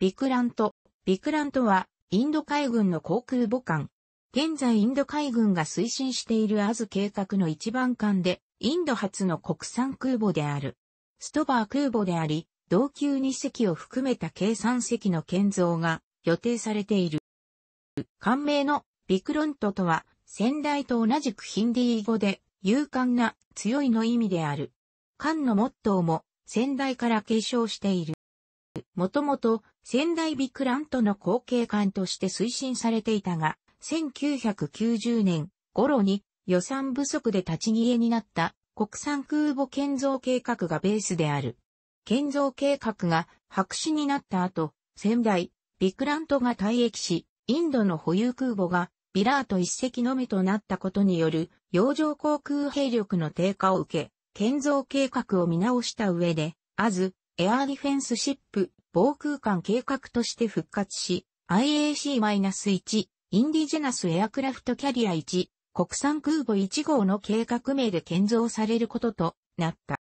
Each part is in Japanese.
ビクラント。ビクラントは、インド海軍の航空母艦。現在インド海軍が推進しているアズ計画の一番艦で、インド初の国産空母である。ストバー空母であり、同級2隻を含めた計3隻の建造が予定されている。艦名のビクロントとは、先代と同じくヒンディー語で、勇敢な、強いの意味である。艦のモットーも、先代から継承している。もともと仙台ビクラントの後継艦として推進されていたが、1990年頃に予算不足で立ち消えになった国産空母建造計画がベースである。建造計画が白紙になった後、仙台、ビクラントが退役し、インドの保有空母がビラート一隻のみとなったことによる洋上航空兵力の低下を受け、建造計画を見直した上で、アズ、エアーディフェンスシップ防空間計画として復活し、IAC-1、インディジェナスエアクラフトキャリア1、国産空母1号の計画名で建造されることとなった。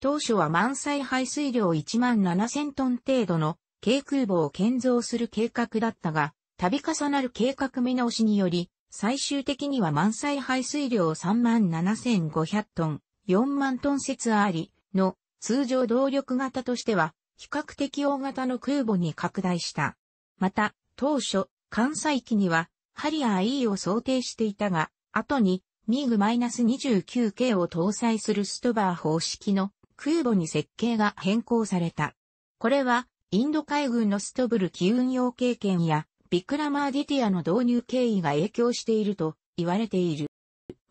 当初は満載排水量1万7000トン程度の軽空母を建造する計画だったが、度重なる計画見直しにより、最終的には満載排水量3万7500トン、4万トン説ありの通常動力型としては、比較的大型の空母に拡大した。また、当初、関西機には、ハリアー E を想定していたが、後に、ミーグ -29K を搭載するストバー方式の空母に設計が変更された。これは、インド海軍のストブル機運用経験や、ビクラマーディティアの導入経緯が影響していると言われている。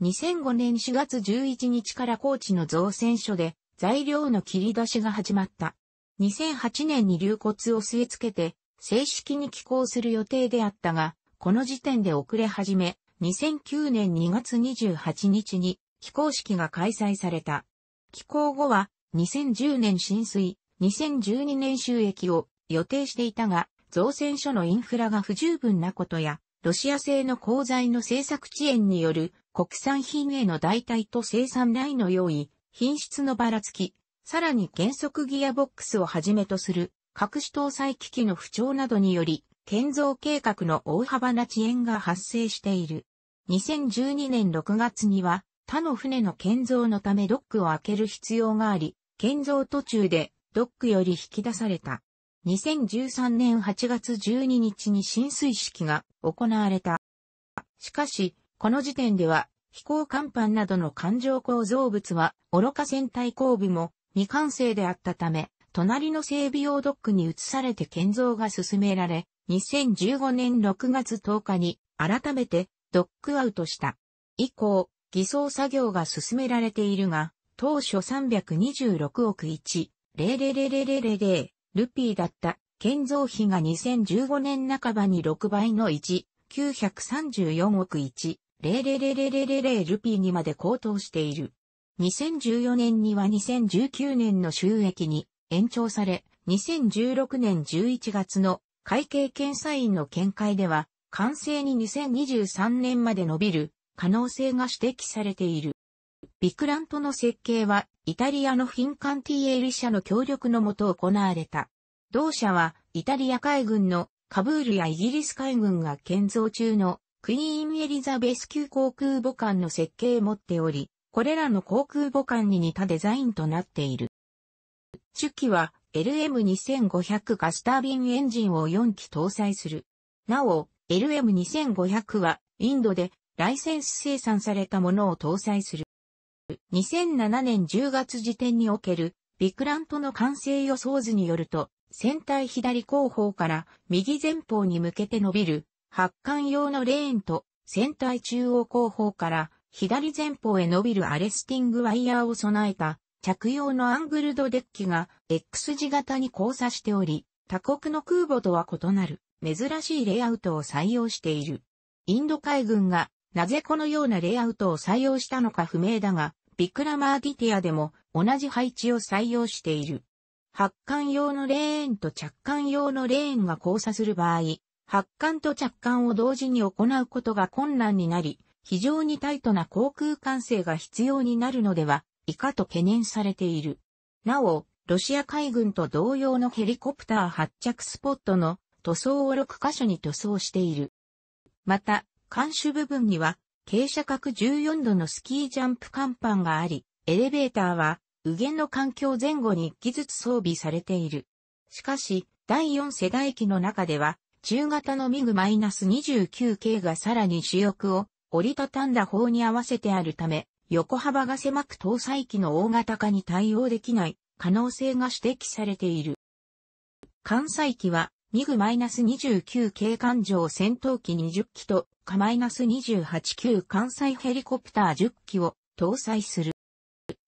2005年4月11日から高知の造船所で材料の切り出しが始まった。2008年に流骨を据え付けて、正式に寄港する予定であったが、この時点で遅れ始め、2009年2月28日に寄港式が開催された。寄港後は、2010年浸水、2012年収益を予定していたが、造船所のインフラが不十分なことや、ロシア製の鋼材の製作遅延による国産品への代替と生産ラインの用意、品質のばらつき、さらに原則ギアボックスをはじめとする各種搭載機器の不調などにより、建造計画の大幅な遅延が発生している。2012年6月には他の船の建造のためドックを開ける必要があり、建造途中でドックより引き出された。2013年8月12日に浸水式が行われた。しかし、この時点では飛行甲板などの環状構造物は、愚か船体後部も未完成であったため、隣の整備用ドックに移されて建造が進められ、2015年6月10日に改めてドックアウトした。以降、偽装作業が進められているが、当初326億1、0000000ルピーだった建造費が2015年半ばに6倍の1、934億1、0 0 0 0ルピーにまで高騰している。2014年には2019年の収益に延長され、2016年11月の会計検査院の見解では、完成に2023年まで伸びる可能性が指摘されている。ビクラントの設計は、イタリアのフィンカンティエーリ社の協力のもと行われた。同社は、イタリア海軍のカブールやイギリス海軍が建造中のクイーンエリザベス級航空母艦の設計を持っており、これらの航空母艦に似たデザインとなっている。主機は LM2500 ガスタービンエンジンを4機搭載する。なお、LM2500 はインドでライセンス生産されたものを搭載する。2007年10月時点におけるビクラントの完成予想図によると、船体左後方から右前方に向けて伸びる発艦用のレーンと船体中央後方から左前方へ伸びるアレスティングワイヤーを備えた着用のアングルドデッキが X 字型に交差しており、他国の空母とは異なる珍しいレイアウトを採用している。インド海軍がなぜこのようなレイアウトを採用したのか不明だが、ビクラマーディティアでも同じ配置を採用している。発艦用のレーンと着艦用のレーンが交差する場合、発艦と着艦を同時に行うことが困難になり、非常にタイトな航空管制が必要になるのでは、以下と懸念されている。なお、ロシア海軍と同様のヘリコプター発着スポットの塗装を6箇所に塗装している。また、艦首部分には、傾斜角14度のスキージャンプ甲板があり、エレベーターは、右舷の環境前後に一機ずつ装備されている。しかし、第4世代機の中では、中型のミグ -29 系がさらに主翼を折りたたんだ方に合わせてあるため、横幅が狭く搭載機の大型化に対応できない可能性が指摘されている。艦載機はミグ -29 系艦上戦闘機20機とカ -28 級艦載ヘリコプター10機を搭載する。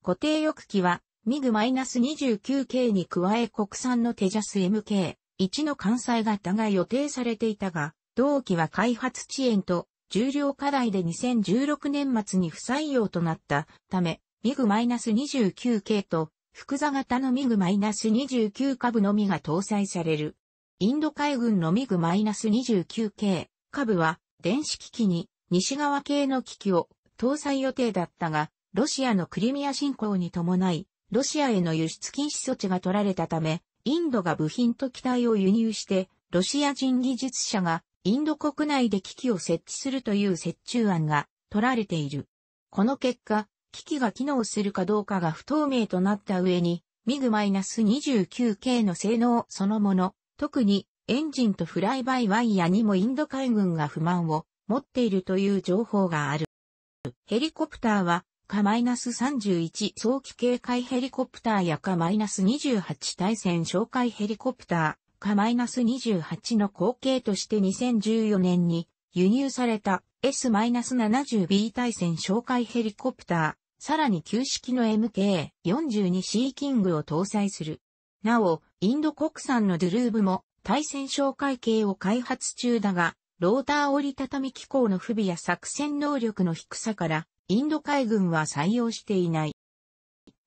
固定翼機はミグ -29 系に加え国産のテジャス MK 1の関西型が予定されていたが、同期は開発遅延と重量課題で2016年末に不採用となったため、MIG-29 系と複座型の MIG-29 株のみが搭載される。インド海軍の MIG-29 系株は電子機器に西側系の機器を搭載予定だったが、ロシアのクリミア侵攻に伴い、ロシアへの輸出禁止措置が取られたため、インドが部品と機体を輸入して、ロシア人技術者がインド国内で機器を設置するという折衷案が取られている。この結果、機器が機能するかどうかが不透明となった上に、MiG-29K の性能そのもの、特にエンジンとフライバイワイヤにもインド海軍が不満を持っているという情報がある。ヘリコプターはか -31 早期警戒ヘリコプターやか -28 対戦哨戒ヘリコプター、か -28 の後継として2014年に輸入された S-70B 対戦哨戒ヘリコプター、さらに旧式の MK42C キングを搭載する。なお、インド国産のドゥルーブも対戦哨戒系を開発中だが、ローター折りたたみ機構の不備や作戦能力の低さから、インド海軍は採用していない。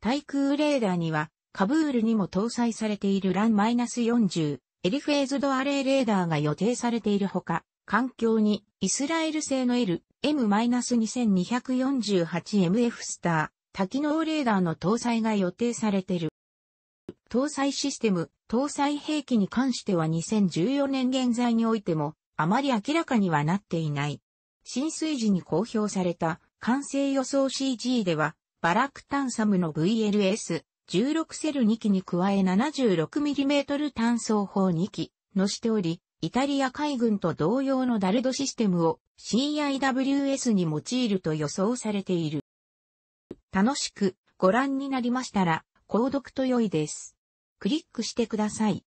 対空レーダーには、カブールにも搭載されているラン -40、エリフェーズドアレイレーダーが予定されているほか、環境にイスラエル製の L、M-2248MF スター、多機能レーダーの搭載が予定されている。搭載システム、搭載兵器に関しては2014年現在においても、あまり明らかにはなっていない。浸水時に公表された完成予想 CG では、バラクタンサムの VLS、16セル2機に加え 76mm 単装砲2機のしており、イタリア海軍と同様のダルドシステムを CIWS に用いると予想されている。楽しくご覧になりましたら、購読と良いです。クリックしてください。